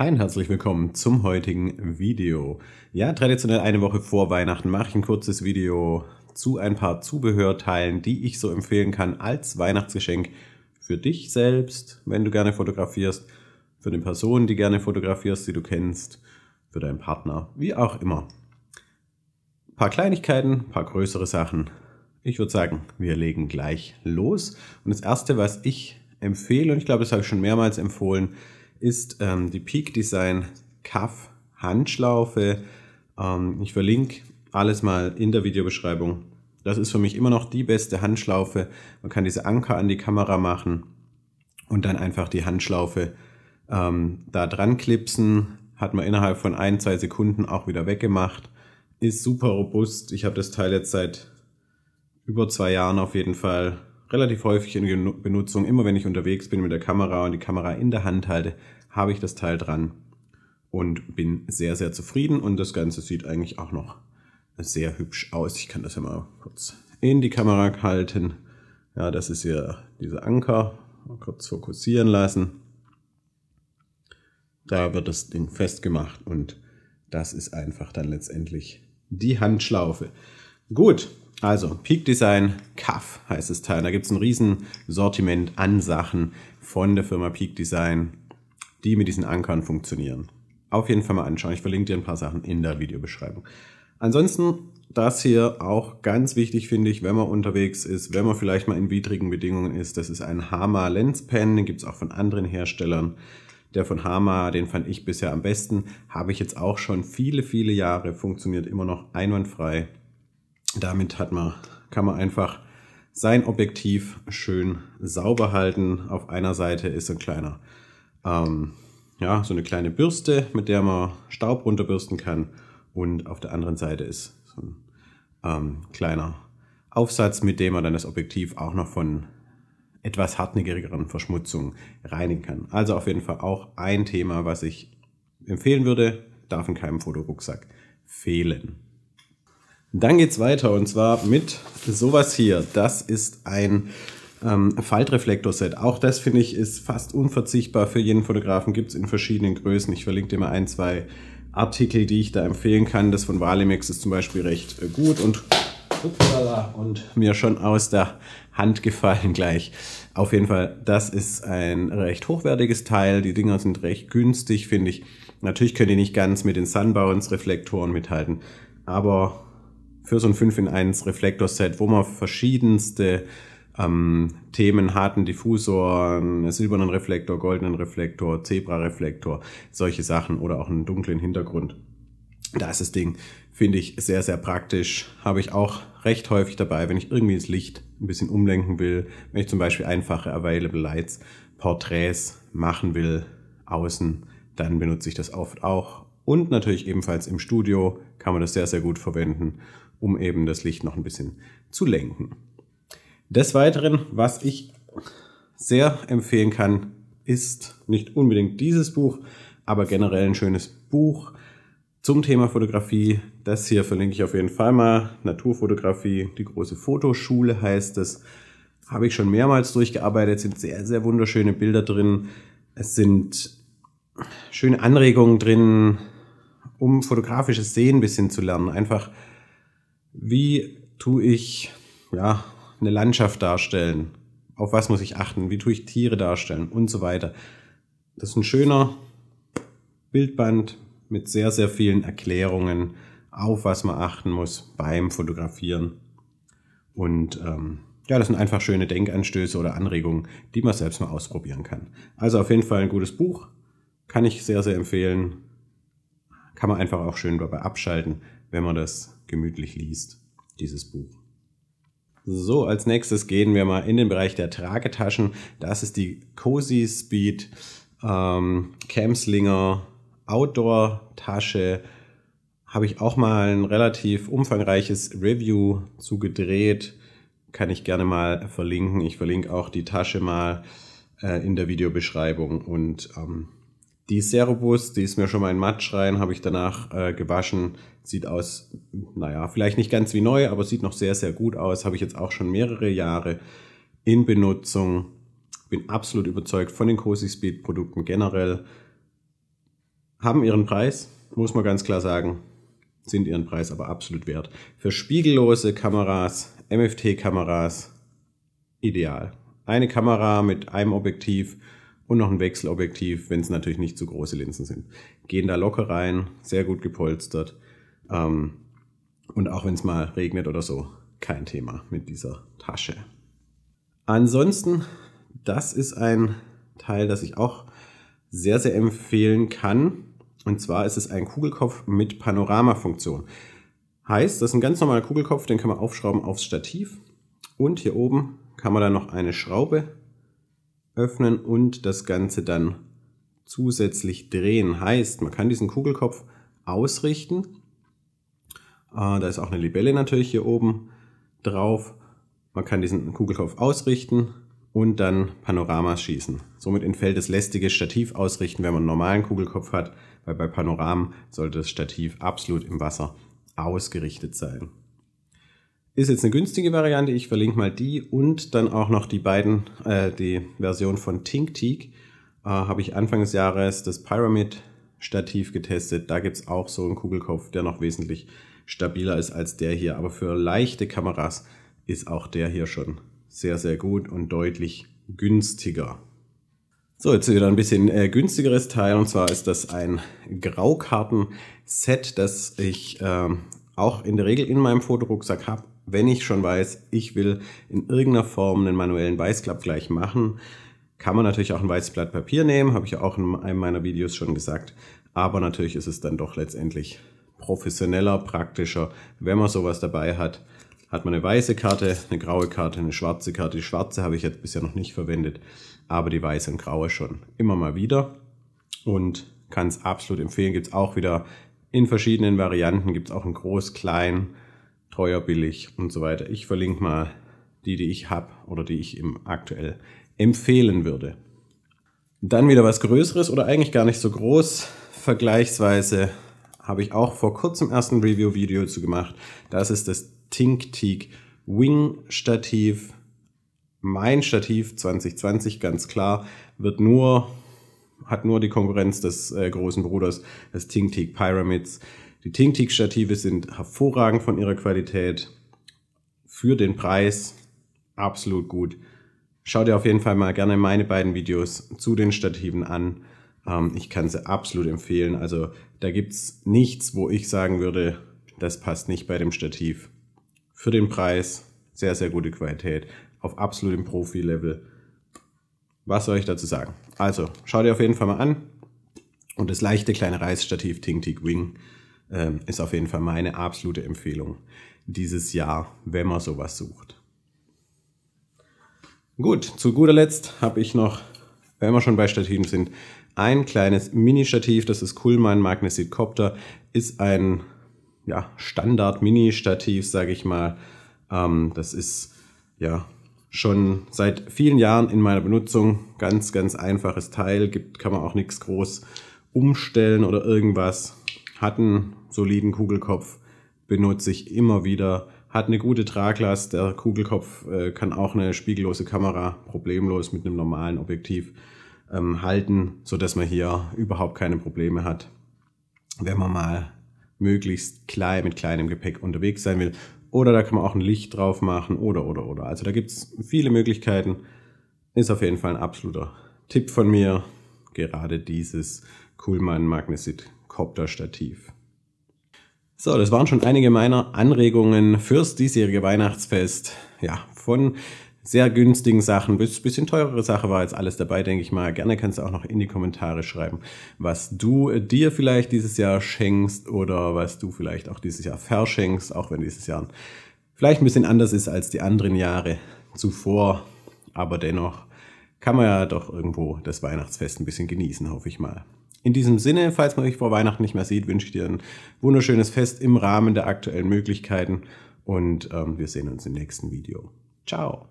Ein herzlich willkommen zum heutigen Video. Ja, traditionell eine Woche vor Weihnachten mache ich ein kurzes Video zu ein paar Zubehörteilen, die ich so empfehlen kann als Weihnachtsgeschenk für dich selbst, wenn du gerne fotografierst, für eine Person, die gerne fotografierst, die du kennst, für deinen Partner, wie auch immer. Ein paar Kleinigkeiten, ein paar größere Sachen. Ich würde sagen, wir legen gleich los. Und das Erste, was ich empfehle, und ich glaube, das habe ich schon mehrmals empfohlen, ist ähm, die Peak Design Cuff Handschlaufe. Ähm, ich verlinke alles mal in der Videobeschreibung. Das ist für mich immer noch die beste Handschlaufe. Man kann diese Anker an die Kamera machen und dann einfach die Handschlaufe ähm, da dran klipsen. Hat man innerhalb von ein, zwei Sekunden auch wieder weggemacht. Ist super robust. Ich habe das Teil jetzt seit über zwei Jahren auf jeden Fall relativ häufig in Benutzung. Immer wenn ich unterwegs bin mit der Kamera und die Kamera in der Hand halte, habe ich das Teil dran und bin sehr, sehr zufrieden. Und das Ganze sieht eigentlich auch noch sehr hübsch aus. Ich kann das ja mal kurz in die Kamera halten. Ja, das ist hier dieser Anker. Mal kurz fokussieren lassen. Da wird das Ding festgemacht und das ist einfach dann letztendlich die Handschlaufe. Gut, also Peak Design Cuff heißt es Teil. Da gibt es ein riesen Sortiment an Sachen von der Firma Peak Design, die mit diesen Ankern funktionieren. Auf jeden Fall mal anschauen. Ich verlinke dir ein paar Sachen in der Videobeschreibung. Ansonsten das hier auch ganz wichtig finde ich, wenn man unterwegs ist, wenn man vielleicht mal in widrigen Bedingungen ist. Das ist ein Hama Lens Pen, den gibt es auch von anderen Herstellern. Der von Hama, den fand ich bisher am besten. Habe ich jetzt auch schon viele, viele Jahre, funktioniert immer noch einwandfrei. Damit hat man, kann man einfach sein Objektiv schön sauber halten. Auf einer Seite ist ein kleiner, ähm, ja, so eine kleine Bürste, mit der man Staub runterbürsten kann. Und auf der anderen Seite ist so ein ähm, kleiner Aufsatz, mit dem man dann das Objektiv auch noch von etwas hartnäckigeren Verschmutzungen reinigen kann. Also auf jeden Fall auch ein Thema, was ich empfehlen würde, darf in keinem Fotorucksack fehlen. Dann geht's weiter und zwar mit sowas hier. Das ist ein ähm, Faltreflektor-Set. Auch das finde ich ist fast unverzichtbar für jeden Fotografen. Gibt's in verschiedenen Größen. Ich verlinke dir mal ein, zwei Artikel, die ich da empfehlen kann. Das von Valimex ist zum Beispiel recht äh, gut und upsala, und mir schon aus der Hand gefallen gleich. Auf jeden Fall, das ist ein recht hochwertiges Teil. Die Dinger sind recht günstig, finde ich. Natürlich könnt ihr nicht ganz mit den Sunbounce-Reflektoren mithalten, aber für so ein 5 in 1 Reflektor-Set, wo man verschiedenste ähm, Themen, hat, harten Diffusor, einen silbernen Reflektor, goldenen Reflektor, Zebra-Reflektor, solche Sachen oder auch einen dunklen Hintergrund. Da ist das Ding, finde ich, sehr, sehr praktisch. Habe ich auch recht häufig dabei, wenn ich irgendwie das Licht ein bisschen umlenken will, wenn ich zum Beispiel einfache Available Lights, Porträts machen will, außen, dann benutze ich das oft auch und natürlich ebenfalls im Studio kann man das sehr, sehr gut verwenden, um eben das Licht noch ein bisschen zu lenken. Des Weiteren, was ich sehr empfehlen kann, ist nicht unbedingt dieses Buch, aber generell ein schönes Buch zum Thema Fotografie. Das hier verlinke ich auf jeden Fall mal. Naturfotografie, die große Fotoschule heißt es. Habe ich schon mehrmals durchgearbeitet, es sind sehr, sehr wunderschöne Bilder drin. Es sind schöne Anregungen drin, um fotografisches Sehen ein bisschen zu lernen. Einfach, wie tue ich ja, eine Landschaft darstellen? Auf was muss ich achten? Wie tue ich Tiere darstellen? Und so weiter. Das ist ein schöner Bildband mit sehr, sehr vielen Erklärungen, auf was man achten muss beim Fotografieren. Und ähm, ja, das sind einfach schöne Denkanstöße oder Anregungen, die man selbst mal ausprobieren kann. Also auf jeden Fall ein gutes Buch, kann ich sehr, sehr empfehlen kann man einfach auch schön dabei abschalten, wenn man das gemütlich liest, dieses Buch. So, als nächstes gehen wir mal in den Bereich der Tragetaschen. Das ist die Cozy Speed ähm, Camslinger Outdoor Tasche. Habe ich auch mal ein relativ umfangreiches Review zugedreht. Kann ich gerne mal verlinken. Ich verlinke auch die Tasche mal äh, in der Videobeschreibung und ähm, die ist sehr robust, die ist mir schon mal in Matsch rein, habe ich danach äh, gewaschen. Sieht aus, naja, vielleicht nicht ganz wie neu, aber sieht noch sehr, sehr gut aus. Habe ich jetzt auch schon mehrere Jahre in Benutzung. Bin absolut überzeugt von den Cozy Speed Produkten generell. Haben ihren Preis, muss man ganz klar sagen. Sind ihren Preis aber absolut wert. Für spiegellose Kameras, MFT-Kameras, ideal. Eine Kamera mit einem Objektiv und noch ein Wechselobjektiv, wenn es natürlich nicht zu große Linsen sind. Gehen da locker rein, sehr gut gepolstert. Ähm, und auch wenn es mal regnet oder so, kein Thema mit dieser Tasche. Ansonsten, das ist ein Teil, das ich auch sehr, sehr empfehlen kann. Und zwar ist es ein Kugelkopf mit Panoramafunktion. Heißt, das ist ein ganz normaler Kugelkopf, den kann man aufschrauben aufs Stativ. Und hier oben kann man dann noch eine Schraube öffnen und das Ganze dann zusätzlich drehen. Heißt, man kann diesen Kugelkopf ausrichten. Ah, da ist auch eine Libelle natürlich hier oben drauf. Man kann diesen Kugelkopf ausrichten und dann Panorama schießen. Somit entfällt das lästige Stativ ausrichten, wenn man einen normalen Kugelkopf hat, weil bei Panoramen sollte das Stativ absolut im Wasser ausgerichtet sein. Ist jetzt eine günstige Variante, ich verlinke mal die und dann auch noch die beiden, äh, die Version von TinkTeak. Äh, Habe ich Anfang des Jahres das Pyramid Stativ getestet. Da gibt es auch so einen Kugelkopf, der noch wesentlich stabiler ist als der hier. Aber für leichte Kameras ist auch der hier schon sehr, sehr gut und deutlich günstiger. So, jetzt wieder ein bisschen äh, günstigeres Teil. Und zwar ist das ein Graukarten-Set, das ich äh, auch in der Regel in meinem Fotorucksack habe wenn ich schon weiß, ich will in irgendeiner Form einen manuellen Weißklapp gleich machen, kann man natürlich auch ein weißes Blatt Papier nehmen, habe ich ja auch in einem meiner Videos schon gesagt. Aber natürlich ist es dann doch letztendlich professioneller, praktischer, wenn man sowas dabei hat. Hat man eine weiße Karte, eine graue Karte, eine schwarze Karte. Die schwarze habe ich jetzt bisher noch nicht verwendet, aber die weiße und graue schon immer mal wieder. Und kann es absolut empfehlen. Gibt es auch wieder in verschiedenen Varianten. Gibt es auch in groß, klein, teuer, billig und so weiter. Ich verlinke mal die, die ich habe oder die ich im aktuell empfehlen würde. Dann wieder was Größeres oder eigentlich gar nicht so groß. Vergleichsweise habe ich auch vor kurzem erst ein Review-Video zu gemacht. Das ist das TinkTeak Wing Stativ. Mein Stativ 2020, ganz klar, wird nur, hat nur die Konkurrenz des äh, großen Bruders, des TinkTeak Pyramids. Die tik stative sind hervorragend von ihrer Qualität. Für den Preis absolut gut. Schau dir auf jeden Fall mal gerne meine beiden Videos zu den Stativen an. Ähm, ich kann sie absolut empfehlen. Also da gibt's nichts, wo ich sagen würde, das passt nicht bei dem Stativ. Für den Preis sehr, sehr gute Qualität. Auf absolutem Profi-Level. Was soll ich dazu sagen? Also, schau dir auf jeden Fall mal an. Und das leichte kleine Reißstativ Ting Tik Wing ähm, ist auf jeden Fall meine absolute Empfehlung dieses Jahr, wenn man sowas sucht. Gut, zu guter Letzt habe ich noch, wenn wir schon bei Stativen sind, ein kleines Mini-Stativ, das ist Kuhlmann Magnesit Copter, ist ein ja, Standard-Mini-Stativ, sage ich mal. Ähm, das ist ja schon seit vielen Jahren in meiner Benutzung. Ganz, ganz einfaches Teil, gibt, kann man auch nichts groß umstellen oder irgendwas hat einen soliden Kugelkopf, benutze ich immer wieder, hat eine gute Traglast, der Kugelkopf äh, kann auch eine spiegellose Kamera problemlos mit einem normalen Objektiv ähm, halten, sodass man hier überhaupt keine Probleme hat, wenn man mal möglichst klein mit kleinem Gepäck unterwegs sein will. Oder da kann man auch ein Licht drauf machen oder oder oder. Also da gibt es viele Möglichkeiten. Ist auf jeden Fall ein absoluter Tipp von mir. Gerade dieses Kuhlmann Magnesit Quadcopter-Stativ. So, das waren schon einige meiner Anregungen fürs diesjährige Weihnachtsfest. Ja, von sehr günstigen Sachen bis bisschen teurere Sache war jetzt alles dabei, denke ich mal. Gerne kannst du auch noch in die Kommentare schreiben, was du dir vielleicht dieses Jahr schenkst oder was du vielleicht auch dieses Jahr verschenkst, auch wenn dieses Jahr vielleicht ein bisschen anders ist als die anderen Jahre zuvor. Aber dennoch kann man ja doch irgendwo das Weihnachtsfest ein bisschen genießen, hoffe ich mal. In diesem Sinne, falls man euch vor Weihnachten nicht mehr sieht, wünsche ich dir ein wunderschönes Fest im Rahmen der aktuellen Möglichkeiten und ähm, wir sehen uns im nächsten Video. Ciao!